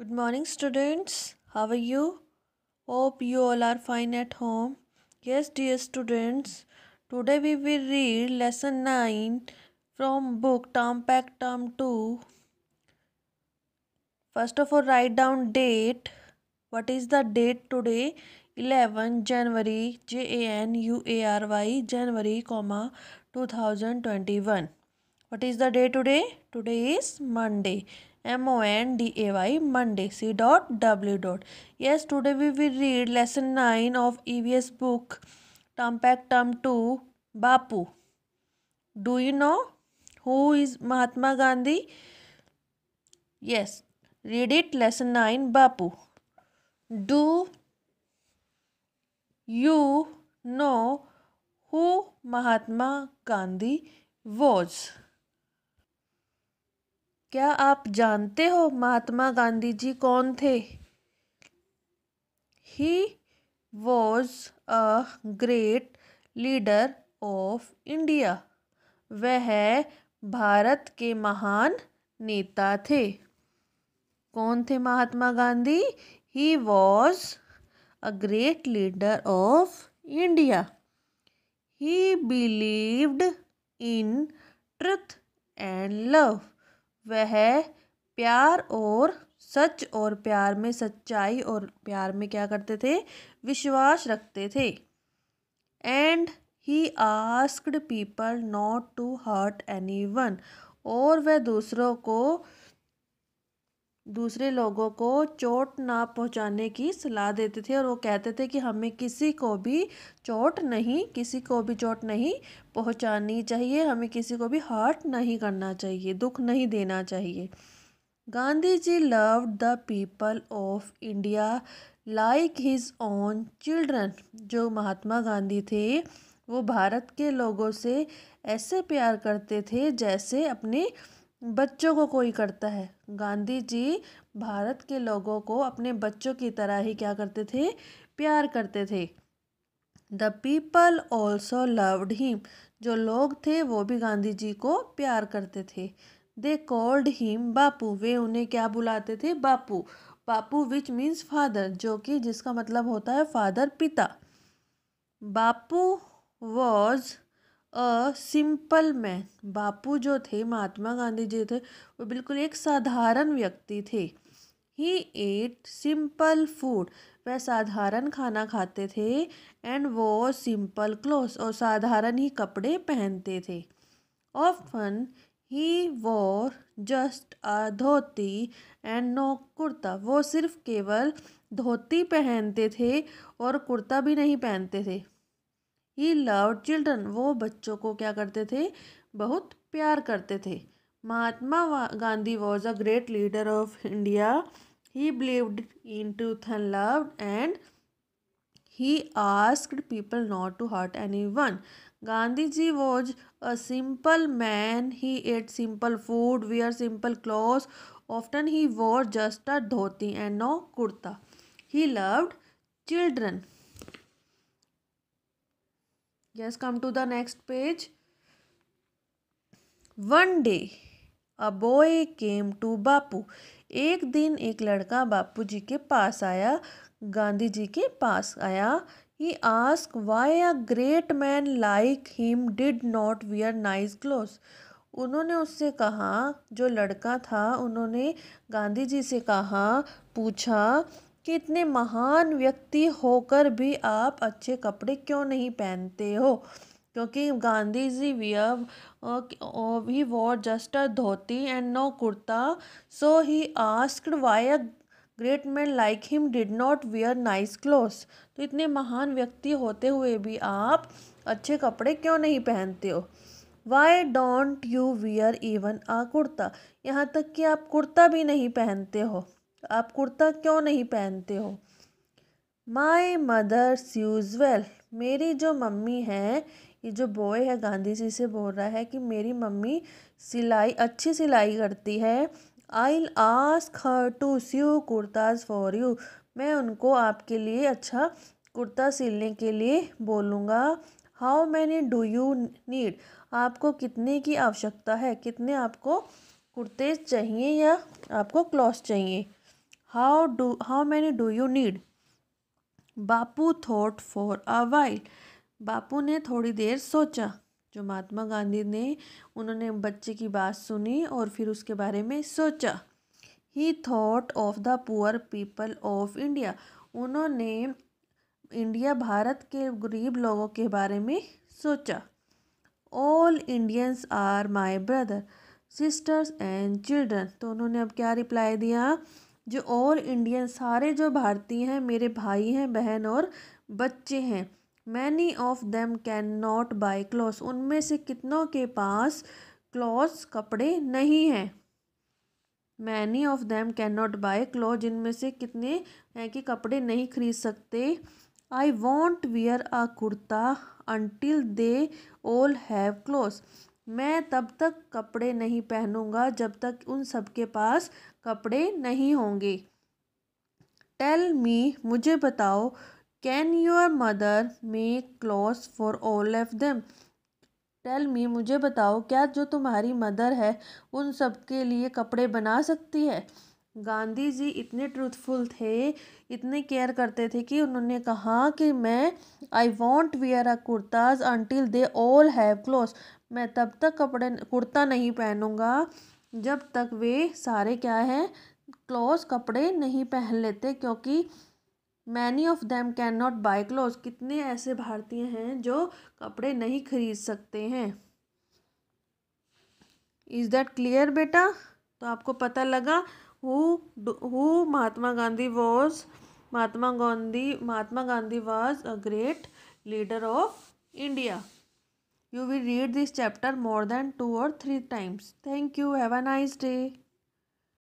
Good morning students. How are you? Hope you all are fine at home. Yes dear students, today we will read lesson 9 from book Term Pack Term 2. First of all write down date. What is the date today? 11 January J A N U A R Y January comma 2021. What is the day today? Today is Monday M-O-N-D-A-Y Monday C dot W dot. Yes, today we will read lesson 9 of EVS book Term Pack Term 2 Bapu. Do you know who is Mahatma Gandhi? Yes, read it lesson 9 Bapu. Do you know who Mahatma Gandhi was? क्या आप जानते हो महात्मा गांधी जी कौन थे he was a great leader of India वह भारत के महान नेता थे कौन थे Mahatma Gandhi he was a great leader of India he believed in truth and love वह प्यार और सच और प्यार में सच्चाई और प्यार में क्या करते थे विश्वास रखते थे and he asked people not to hurt anyone और वह दूसरों को दूसरे लोगों को चोट ना पहुंचाने की सलाह देते थे और वो कहते थे कि हमें किसी को भी चोट नहीं किसी को भी चोट नहीं पहुंचानी चाहिए हमें किसी को भी हर्ट नहीं करना चाहिए दुख नहीं देना चाहिए Gandhi ji love the people of India like his own children जो महात्मा गांधी थे वो भारत के लोगों से ऐसे प्यार करते थे जैसे अपने बच्चों को कोई करता है गांधी जी भारत के लोगों को अपने बच्चों की तरह ही क्या करते थे प्यार करते थे the people also loved him जो लोग थे वो भी गांधी जी को प्यार करते थे दे कॉल्ड हिम बापू वे उन्हें क्या बुलाते थे बापू बापू विच मीन्स फादर जो कि जिसका मतलब होता है फादर पिता Bapu was a simple man Bapu जो थे महात्मा गांधी जी थे वो बिल्कुल एक साधारण व्यक्ति थे ही एट सिंपल फूड वह साधारण खाना खाते थे एंड वो सिंपल क्लोथ्स और साधारण ही कपड़े पहनते थे often he wore just a dhoti and no kurta वो सिर्फ केवल धोती पहनते थे और कुर्ता भी नहीं पहनते थे ही लव चिल्ड्रन वो बच्चों को क्या करते थे बहुत प्यार करते थे Mahatma Gandhi was a great leader of India he believed in truth and love and he asked people not to hurt anyone Gandhi ji was a simple man he ate simple food or simple cloth often he wore just a dhoti and no kurta he loved children yes come to the next page one day a boy came to bapu एक दिन एक लड़का बापू जी के पास आया गांधी जी के पास आया he ask why a great man like him did not wear nice clothes उन्होंने उससे कहा जो लड़का था उन्होंने गांधी जी से कहा पूछा कि इतने महान व्यक्ति होकर भी आप अच्छे कपड़े क्यों नहीं पहनते हो क्योंकि Gandhi ji wear he wore just a dhoti and no kurta so he asked why a great man like him did not wear nice clothes तो इतने महान व्यक्ति होते हुए भी आप अच्छे कपड़े क्यों नहीं पहनते हो why don't you wear even a kurta यहाँ तक कि आप कुर्ता भी नहीं पहनते हो आप कुर्ता क्यों नहीं पहनते हो माई मदर्स यूज वेल मेरी जो मम्मी है ये जो बॉय है गांधी जी से बोल रहा है कि मेरी मम्मी सिलाई अच्छी सिलाई करती है I ask her to sew kurtas for you मैं उनको आपके लिए अच्छा कुर्ता सिलने के लिए बोलूँगा how many do you need आपको कितने की आवश्यकता है कितने आपको कुर्ते चाहिए या आपको क्लॉथ चाहिए how do how many do you need Bapu thought for a while Bapu ने थोड़ी देर सोचा जो महात्मा गांधी ने उन्होंने बच्चे की बात सुनी और फिर उसके बारे में सोचा he thought of the poor people of India उन्होंने इंडिया भारत के गरीब लोगों के बारे में सोचा all Indians are my brother sisters and children तो उन्होंने अब क्या रिप्लाई दिया जो ऑल इंडियन सारे जो भारतीय हैं मेरे भाई हैं बहन और बच्चे हैं many of them cannot buy cloth उनमें से कितनों के पास क्लॉथ कपड़े नहीं हैं many of them cannot buy cloth जिनमें से कितने हैं कि कपड़े नहीं खरीद सकते I want wear a kurta until they all have cloth मैं तब तक कपड़े नहीं पहनूंगा जब तक उन सबके पास कपड़े नहीं होंगे टेल मी मुझे बताओ can your mother make cloth for all of them tell me मुझे बताओ क्या जो तुम्हारी मदर है उन सब के लिए कपड़े बना सकती है गांधी जी इतने ट्रूथफुल थे इतने केयर करते थे कि उन्होंने कहा कि मैं I want wear a kurtas until they all have cloth मैं तब तक कपड़े कुर्ता नहीं पहनूंगा जब तक वे सारे क्या है क्लोथ कपड़े नहीं पहन लेते क्योंकि many of them cannot buy cloth कितने ऐसे भारतीय हैं जो कपड़े नहीं खरीद सकते हैं इज़ दैट क्लियर बेटा तो आपको पता लगा who Mahatma Gandhi was Mahatma Gandhi, Mahatma Gandhi was a great leader of India. You will read this chapter more than two or three times. Thank you. Have a nice day.